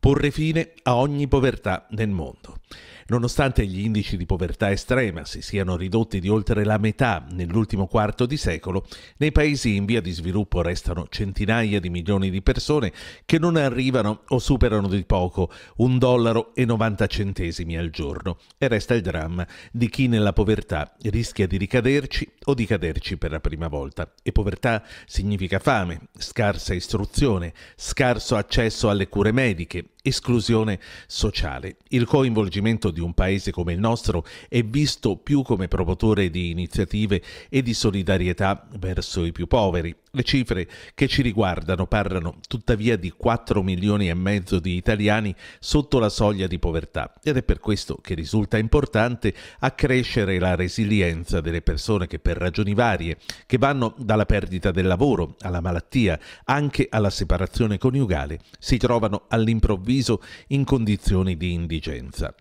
porre fine a ogni povertà nel mondo. Nonostante gli indici di povertà estrema si siano ridotti di oltre la metà nell'ultimo quarto di secolo, nei paesi in via di sviluppo restano centinaia di milioni di persone che non arrivano o superano di poco un dollaro e 90 centesimi al giorno e resta il dramma di chi nella povertà rischia di ricaderci o di caderci per la prima volta. E povertà significa fame, scarsa istruzione, scarso accesso alle cure mediche, esclusione sociale. Il coinvolgimento di un paese come il nostro è visto più come promotore di iniziative e di solidarietà verso i più poveri le cifre che ci riguardano parlano tuttavia di 4 milioni e mezzo di italiani sotto la soglia di povertà ed è per questo che risulta importante accrescere la resilienza delle persone che per ragioni varie, che vanno dalla perdita del lavoro alla malattia, anche alla separazione coniugale, si trovano all'improvviso in condizioni di indigenza.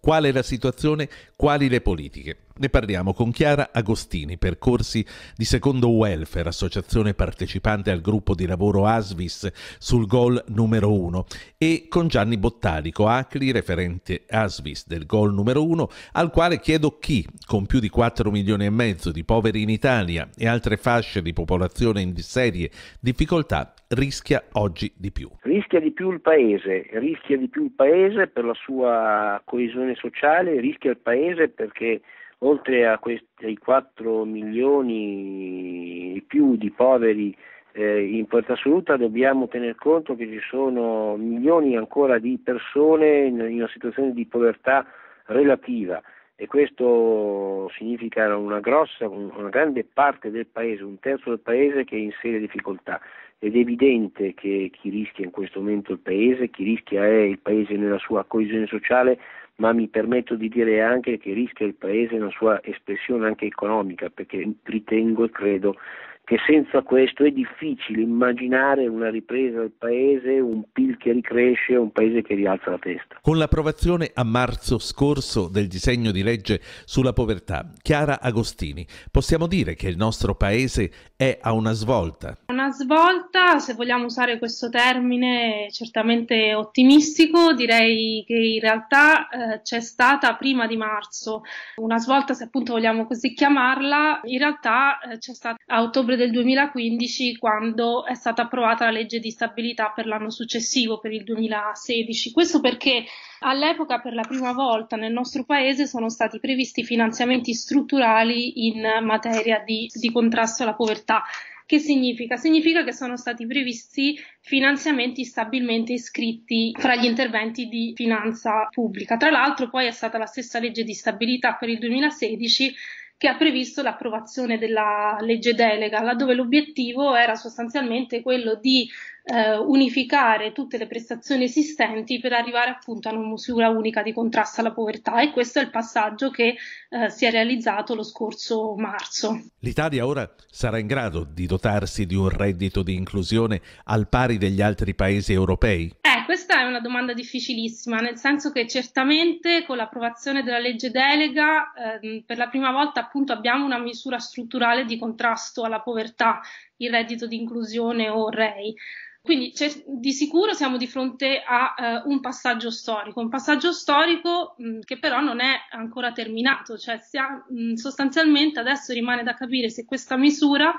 Qual è la situazione? Quali le politiche? Ne parliamo con Chiara Agostini, percorsi di secondo welfare, associazione partecipante al gruppo di lavoro ASVIS sul gol numero 1, e con Gianni Bottalico, ACLI, referente ASVIS del gol numero 1, al quale chiedo chi, con più di 4 milioni e mezzo di poveri in Italia e altre fasce di popolazione in serie difficoltà, rischia oggi di più. Rischia di più il Paese, rischia di più il Paese per la sua coesione sociale, rischia il Paese perché oltre a questi 4 milioni e più di poveri eh, in povertà assoluta dobbiamo tener conto che ci sono milioni ancora di persone in, in una situazione di povertà relativa e questo significa una grossa, una grande parte del paese, un terzo del paese che è in serie difficoltà ed è evidente che chi rischia in questo momento il paese, chi rischia è il paese nella sua coesione sociale ma mi permetto di dire anche che rischia il Paese una sua espressione anche economica, perché ritengo e credo che senza questo è difficile immaginare una ripresa del paese, un PIL che ricresce, un paese che rialza la testa. Con l'approvazione a marzo scorso del disegno di legge sulla povertà, Chiara Agostini, possiamo dire che il nostro paese è a una svolta. Una svolta, se vogliamo usare questo termine certamente ottimistico, direi che in realtà eh, c'è stata prima di marzo una svolta, se appunto vogliamo così chiamarla, in realtà eh, c'è stata a ottobre del 2015 quando è stata approvata la legge di stabilità per l'anno successivo, per il 2016. Questo perché All'epoca, per la prima volta nel nostro paese, sono stati previsti finanziamenti strutturali in materia di, di contrasto alla povertà realtà. Che significa? Significa che sono stati previsti finanziamenti stabilmente iscritti fra gli interventi di finanza pubblica. Tra l'altro poi è stata la stessa legge di stabilità per il 2016 che ha previsto l'approvazione della legge delega, laddove l'obiettivo era sostanzialmente quello di eh, unificare tutte le prestazioni esistenti per arrivare appunto a una misura unica di contrasto alla povertà e questo è il passaggio che eh, si è realizzato lo scorso marzo. L'Italia ora sarà in grado di dotarsi di un reddito di inclusione al pari degli altri paesi europei? Eh, questa è una domanda difficilissima, nel senso che certamente con l'approvazione della legge delega ehm, per la prima volta appunto abbiamo una misura strutturale di contrasto alla povertà il reddito di inclusione o REI. Quindi di sicuro siamo di fronte a uh, un passaggio storico, un passaggio storico mh, mm, che però non è ancora terminato, cioè ha, mh, mm, sostanzialmente adesso rimane da capire se questa misura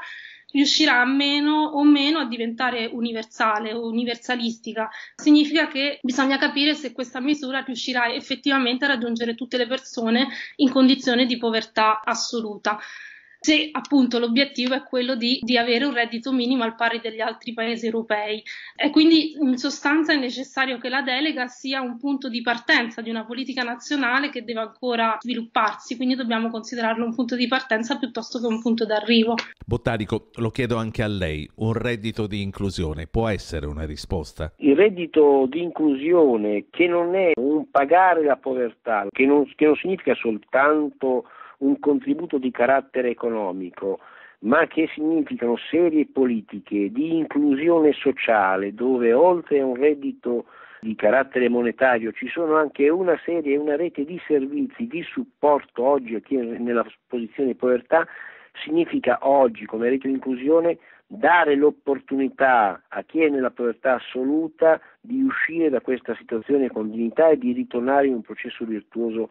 riuscirà a meno o meno a diventare universale o universalistica. Significa che bisogna capire se questa misura riuscirà effettivamente a raggiungere tutte le persone in condizione di povertà assoluta se appunto l'obiettivo è quello di, di, avere un reddito minimo al pari degli altri paesi europei. E quindi in sostanza è necessario che la delega sia un punto di partenza di una politica nazionale che deve ancora svilupparsi, quindi dobbiamo considerarlo un punto di partenza piuttosto che un punto d'arrivo. Bottarico, lo chiedo anche a lei, un reddito di inclusione può essere una risposta? Il reddito di inclusione che non è un pagare la povertà, che non, che non significa soltanto un contributo di carattere economico, ma che significano serie politiche di inclusione sociale dove oltre a un reddito di carattere monetario ci sono anche una serie, una rete di servizi di supporto oggi a chi è nella posizione di povertà significa oggi come rete di inclusione dare l'opportunità a chi è nella povertà assoluta di uscire da questa situazione con dignità e di ritornare in un processo virtuoso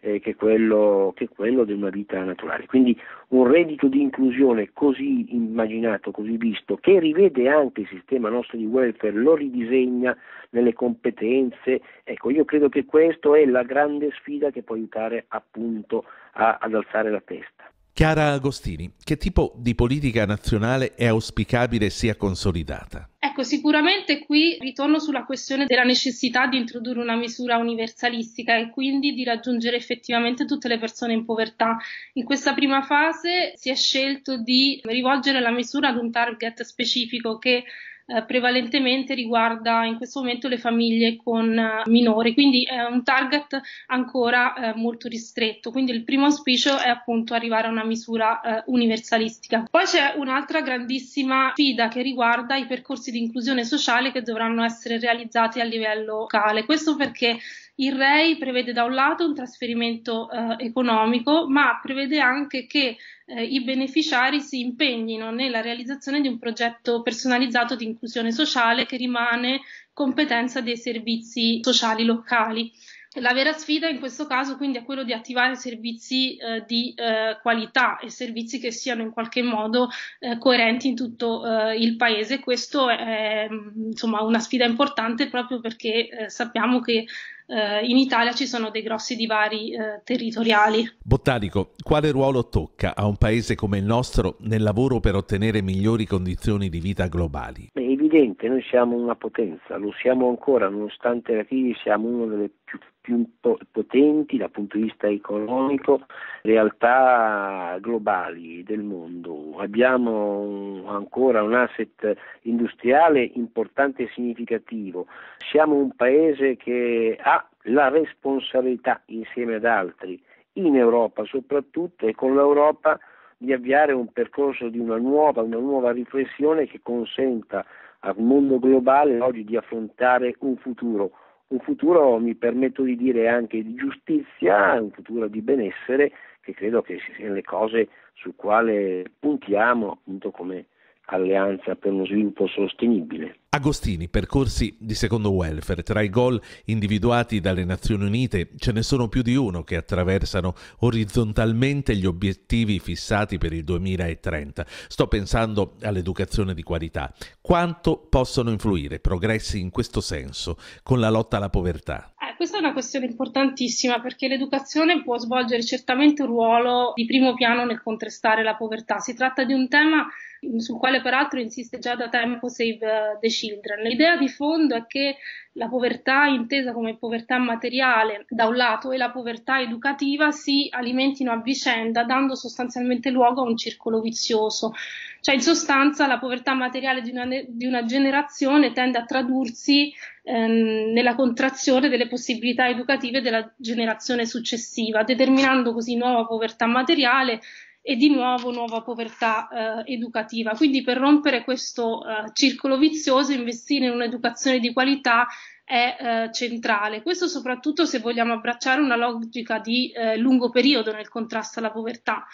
eh, che, è quello, che è quello di una vita naturale. Quindi un reddito di inclusione così immaginato, così visto, che rivede anche il sistema nostro di welfare, lo ridisegna nelle competenze, ecco io credo che questa è la grande sfida che può aiutare appunto a, ad alzare la testa. Chiara Agostini, che tipo di politica nazionale è auspicabile sia consolidata? Ecco, sicuramente qui ritorno sulla questione della necessità di introdurre una misura universalistica e quindi di raggiungere effettivamente tutte le persone in povertà. In questa prima fase si è scelto di rivolgere la misura ad un target specifico che eh, prevalentemente riguarda in questo momento le famiglie con eh, minori, quindi è un target ancora eh, molto ristretto, quindi il primo auspicio è appunto arrivare a una misura eh, universalistica. Poi c'è un'altra grandissima sfida che riguarda i percorsi di inclusione sociale che dovranno essere realizzati a livello locale, questo perché il REI prevede da un lato un trasferimento eh, economico, ma prevede anche che eh, i beneficiari si impegnino nella realizzazione di un progetto personalizzato di inclusione sociale che rimane competenza dei servizi sociali locali. La vera sfida in questo caso quindi è quello di attivare servizi eh, di eh, qualità e servizi che siano in qualche modo eh, coerenti in tutto eh, il paese. Questo è mm, insomma, una sfida importante proprio perché eh, sappiamo che eh, in Italia ci sono dei grossi divari territoriali. Bottanico, quale ruolo tocca a un paese come il nostro nel lavoro per ottenere migliori condizioni di vita globali? È evidente, noi siamo una potenza, lo siamo ancora, nonostante la crisi siamo una delle più più potenti dal punto di vista economico, realtà globali del mondo. Abbiamo ancora un asset industriale importante e significativo. Siamo un paese che ha la responsabilità insieme ad altri, in Europa soprattutto e con l'Europa di avviare un percorso di una nuova, una nuova riflessione che consenta al mondo globale oggi di affrontare un futuro un futuro, mi permetto di dire, anche di giustizia, un futuro di benessere, che credo che siano le cose su quale puntiamo, appunto come Alleanza per uno sviluppo sostenibile. Agostini, percorsi di secondo welfare. Tra i gol individuati dalle Nazioni Unite ce ne sono più di uno che attraversano orizzontalmente gli obiettivi fissati per il 2030. Sto pensando all'educazione di qualità. Quanto possono influire progressi in questo senso con la lotta alla povertà? Eh, questa è una questione importantissima perché l'educazione può svolgere certamente un ruolo di primo piano nel contrastare la povertà. Si tratta di un tema sul quale peraltro insiste già da tempo Save the Children. L'idea di fondo è che la povertà intesa come povertà materiale da un lato e la povertà educativa si alimentino a vicenda dando sostanzialmente luogo a un circolo vizioso. Cioè in sostanza la povertà materiale di una, di una generazione tende a tradursi ehm, nella contrazione delle possibilità educative della generazione successiva, determinando così nuova povertà materiale e di nuovo nuova povertà eh, educativa. Quindi per rompere questo eh, circolo vizioso investire in un'educazione di qualità è eh, centrale. Questo soprattutto se vogliamo abbracciare una logica di eh, lungo periodo nel contrasto alla povertà.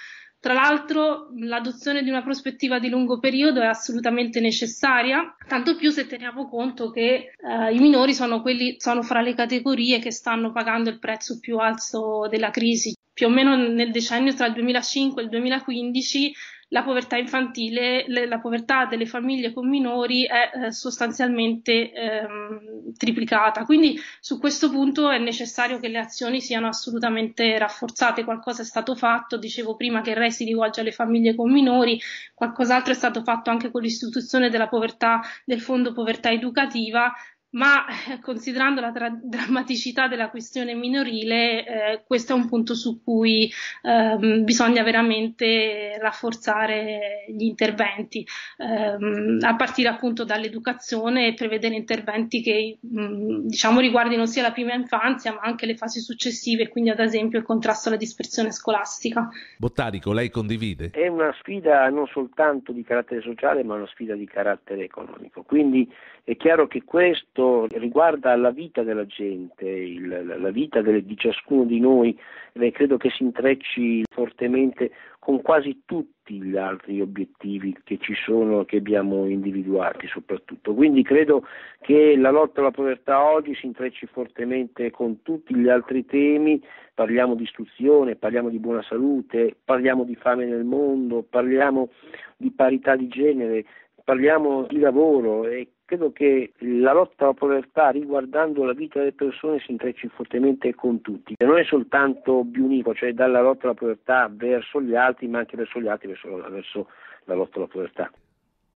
Tra l'altro l'adozione di una prospettiva di lungo periodo è assolutamente necessaria, tanto più se teniamo conto che eh, i minori sono, quelli, sono fra le categorie che stanno pagando il prezzo più alto della crisi più o meno nel decennio tra il 2005 e il 2015 la povertà infantile, le, la povertà delle famiglie con minori è eh, sostanzialmente ehm, triplicata. Quindi su questo punto è necessario che le azioni siano assolutamente rafforzate. Qualcosa è stato fatto, dicevo prima che il REI si rivolge alle famiglie con minori, qualcos'altro è stato fatto anche con l'istituzione povertà, del Fondo Povertà Educativa, ma eh, considerando la tra- drammaticità della questione minorile, eh, questo è un punto su cui eh, bisogna veramente rafforzare gli interventi, eh, a partire appunto dall'educazione e prevedere interventi che mh, mm, diciamo riguardino sia la prima infanzia ma anche le fasi successive, quindi ad esempio il contrasto alla dispersione scolastica. Bottarico, lei condivide? È una sfida non soltanto di carattere sociale ma una sfida di carattere economico, quindi è chiaro che questo questo riguarda la vita della gente, il, la vita delle, di ciascuno di noi, e credo che si intrecci fortemente con quasi tutti gli altri obiettivi che ci sono, che abbiamo individuati soprattutto. Quindi credo che la lotta alla povertà oggi si intrecci fortemente con tutti gli altri temi, parliamo di istruzione, parliamo di buona salute, parliamo di fame nel mondo, parliamo di parità di genere, parliamo di lavoro e Credo che la lotta alla povertà riguardando la vita delle persone si intrecci fortemente con tutti, e non è soltanto biunico, cioè dalla lotta alla povertà verso gli altri, ma anche verso gli altri, verso, verso la lotta alla povertà.